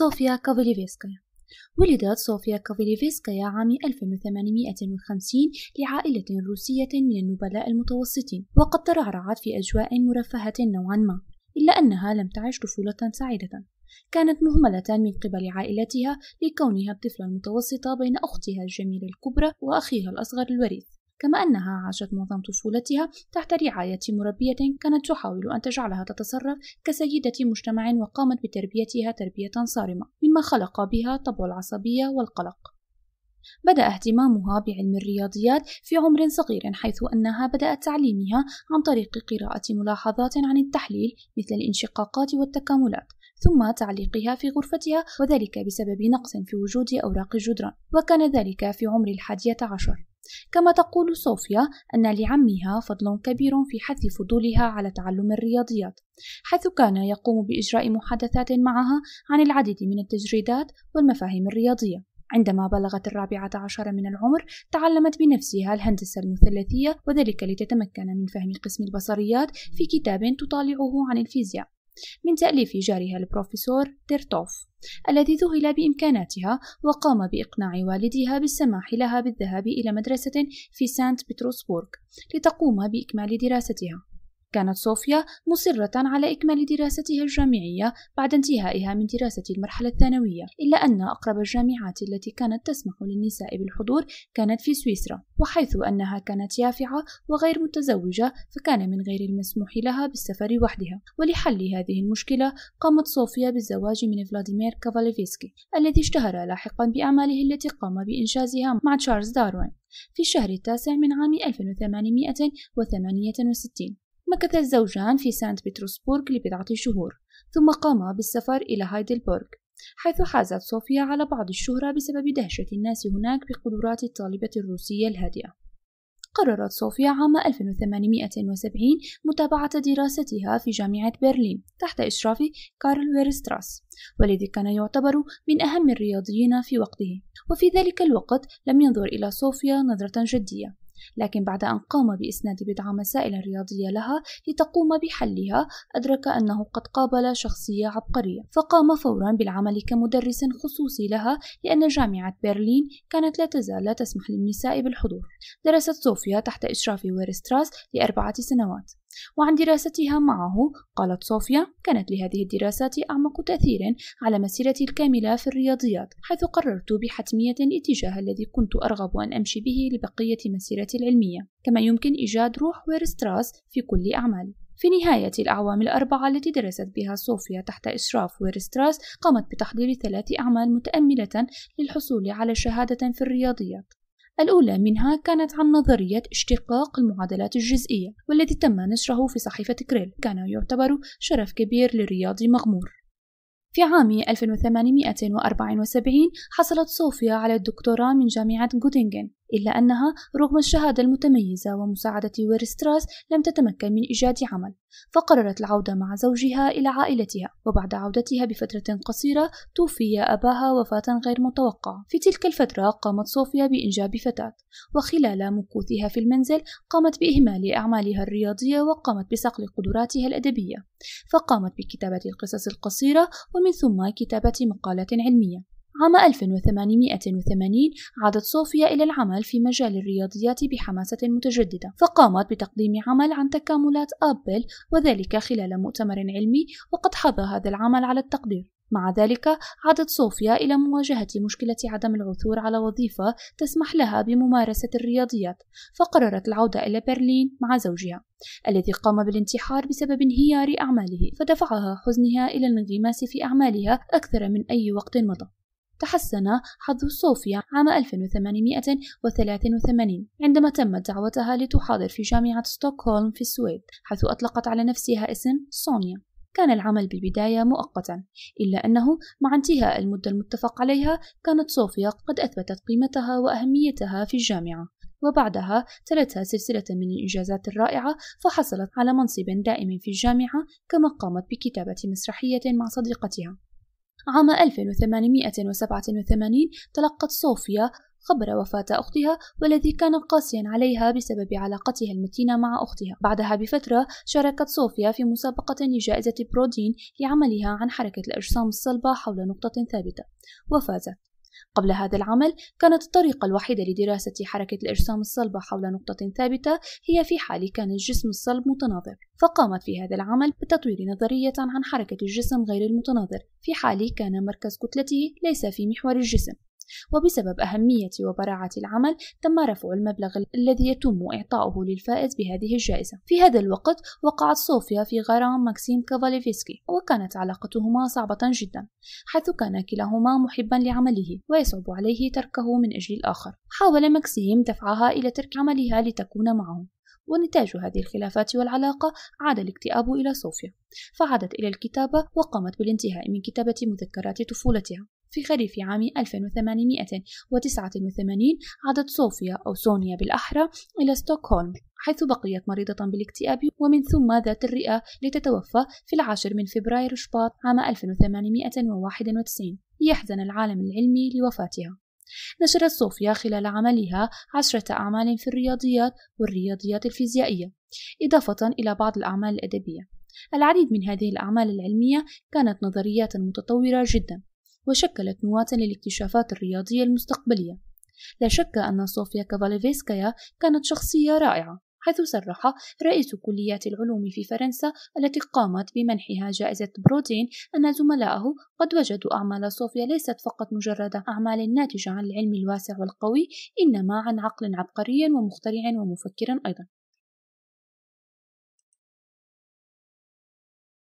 صوفيا كافاليفيسكايا ولدت صوفيا كافاليفيسكايا عام 1850 لعائلة روسية من النبلاء المتوسطين وقد ترعرعت في أجواء مرفهة نوعا ما إلا أنها لم تعش طفولة سعيدة كانت مهملة من قبل عائلتها لكونها الطفلة المتوسطة بين أختها الجميلة الكبرى وأخيها الأصغر الوريث كما أنها عاشت معظم طفولتها تحت رعاية مربية كانت تحاول أن تجعلها تتصرف كسيدة مجتمع وقامت بتربيتها تربية صارمة مما خلق بها طبع العصبية والقلق بدأ اهتمامها بعلم الرياضيات في عمر صغير حيث أنها بدأت تعليمها عن طريق قراءة ملاحظات عن التحليل مثل الانشقاقات والتكاملات ثم تعليقها في غرفتها وذلك بسبب نقص في وجود أوراق الجدران وكان ذلك في عمر الحادية عشر كما تقول صوفيا أن لعمها فضل كبير في حث فضولها على تعلم الرياضيات حيث كان يقوم بإجراء محادثات معها عن العديد من التجريدات والمفاهيم الرياضية عندما بلغت الرابعة عشر من العمر تعلمت بنفسها الهندسة المثلثية وذلك لتتمكن من فهم قسم البصريات في كتاب تطالعه عن الفيزياء من تأليف جارها البروفيسور ديرتوف الذي ذهل بإمكاناتها وقام بإقناع والدها بالسماح لها بالذهاب إلى مدرسة في سانت بطرسبورغ لتقوم بإكمال دراستها كانت صوفيا مصرة على إكمال دراستها الجامعية بعد انتهائها من دراسة المرحلة الثانوية، إلا أن أقرب الجامعات التي كانت تسمح للنساء بالحضور كانت في سويسرا، وحيث أنها كانت يافعة وغير متزوجة، فكان من غير المسموح لها بالسفر وحدها، ولحل هذه المشكلة قامت صوفيا بالزواج من فلاديمير كافاليفسكي، الذي اشتهر لاحقا بأعماله التي قام بإنجازها مع تشارلز داروين. في الشهر التاسع من عام 1868 مكث الزوجان في سانت بطرسبورغ لبضعة شهور ثم قاما بالسفر إلى هايدلبورغ حيث حازت صوفيا على بعض الشهرة بسبب دهشة الناس هناك بقدرات الطالبة الروسية الهادئة قررت صوفيا عام 1870 متابعة دراستها في جامعة برلين تحت إشراف كارل ويرستراس والذي كان يعتبر من أهم الرياضيين في وقته وفي ذلك الوقت لم ينظر إلى صوفيا نظرة جدية لكن بعد أن قام بإسناد بضع مسائل رياضية لها لتقوم بحلها أدرك أنه قد قابل شخصية عبقرية فقام فورا بالعمل كمدرس خصوصي لها لأن جامعة برلين كانت لا تزال لا تسمح للنساء بالحضور درست صوفيا تحت إشراف ويرستراس لأربعة سنوات وعن دراستها معه قالت صوفيا كانت لهذه الدراسات أعمق تأثير على مسيرتي الكاملة في الرياضيات حيث قررت بحتمية الاتجاه الذي كنت أرغب أن أمشي به لبقية مسيرتي العلمية كما يمكن إيجاد روح ويرستراس في كل أعمال في نهاية الأعوام الأربعة التي درست بها صوفيا تحت إشراف ويرستراس قامت بتحضير ثلاث أعمال متأملة للحصول على شهادة في الرياضيات الأولى منها كانت عن نظرية اشتقاق المعادلات الجزئية والذي تم نشره في صحيفة كريل كان يعتبر شرف كبير للرياضي مغمور في عام 1874 حصلت صوفيا على الدكتوراه من جامعة غوتينغن إلا أنها رغم الشهادة المتميزة ومساعدة ويرستراس لم تتمكن من إيجاد عمل فقررت العودة مع زوجها إلى عائلتها وبعد عودتها بفترة قصيرة توفي أباها وفاة غير متوقعة في تلك الفترة قامت صوفيا بإنجاب فتاة وخلال مكوثها في المنزل قامت بإهمال أعمالها الرياضية وقامت بصقل قدراتها الأدبية فقامت بكتابة القصص القصيرة ومن ثم كتابة مقالات علمية عام 1880 عادت صوفيا إلى العمل في مجال الرياضيات بحماسة متجددة فقامت بتقديم عمل عن تكاملات أبل وذلك خلال مؤتمر علمي وقد حظى هذا العمل على التقدير مع ذلك عادت صوفيا إلى مواجهة مشكلة عدم العثور على وظيفة تسمح لها بممارسة الرياضيات فقررت العودة إلى برلين مع زوجها الذي قام بالانتحار بسبب انهيار أعماله فدفعها حزنها إلى الانغماس في أعمالها أكثر من أي وقت مضى تحسن حظ صوفيا عام 1883 عندما تمت دعوتها لتحاضر في جامعة ستوكهولم في السويد حيث أطلقت على نفسها اسم سونيا كان العمل بالبداية مؤقتا إلا أنه مع انتهاء المدة المتفق عليها كانت صوفيا قد أثبتت قيمتها وأهميتها في الجامعة وبعدها تلتها سلسلة من الإنجازات الرائعة فحصلت على منصب دائم في الجامعة كما قامت بكتابة مسرحية مع صديقتها عام 1887 تلقت صوفيا خبر وفاة أختها والذي كان قاسيا عليها بسبب علاقتها المتينة مع أختها بعدها بفترة شاركت صوفيا في مسابقة لجائزة برودين لعملها عن حركة الأجسام الصلبة حول نقطة ثابتة وفازت قبل هذا العمل كانت الطريقة الوحيدة لدراسة حركة الأجسام الصلبة حول نقطة ثابتة هي في حال كان الجسم الصلب متناظر فقامت في هذا العمل بتطوير نظرية عن حركة الجسم غير المتناظر في حال كان مركز كتلته ليس في محور الجسم وبسبب أهمية وبراعة العمل تم رفع المبلغ الذي يتم إعطاؤه للفائز بهذه الجائزة في هذا الوقت وقعت صوفيا في غرام ماكسيم كافاليفسكي وكانت علاقتهما صعبة جدا حيث كان كلاهما محبا لعمله ويصعب عليه تركه من أجل الآخر حاول ماكسيم دفعها إلى ترك عملها لتكون معه ونتاج هذه الخلافات والعلاقة عاد الاكتئاب إلى صوفيا فعادت إلى الكتابة وقامت بالانتهاء من كتابة مذكرات طفولتها في خريف عام 1889 عادت صوفيا أو سونيا بالأحرى إلى ستوكهولم حيث بقيت مريضة بالاكتئاب ومن ثم ذات الرئة لتتوفى في العاشر من فبراير شباط عام 1891 ليحزن العالم العلمي لوفاتها نشرت صوفيا خلال عملها عشرة أعمال في الرياضيات والرياضيات الفيزيائية إضافة إلى بعض الأعمال الأدبية العديد من هذه الأعمال العلمية كانت نظريات متطورة جدا وشكلت نواة للاكتشافات الرياضية المستقبلية لا شك أن صوفيا كافاليفيسكايا كانت شخصية رائعة حيث صرح رئيس كليات العلوم في فرنسا التي قامت بمنحها جائزة بروتين أن زملائه قد وجدوا أعمال صوفيا ليست فقط مجرد أعمال ناتجة عن العلم الواسع والقوي إنما عن عقل عبقري ومخترع ومفكر أيضا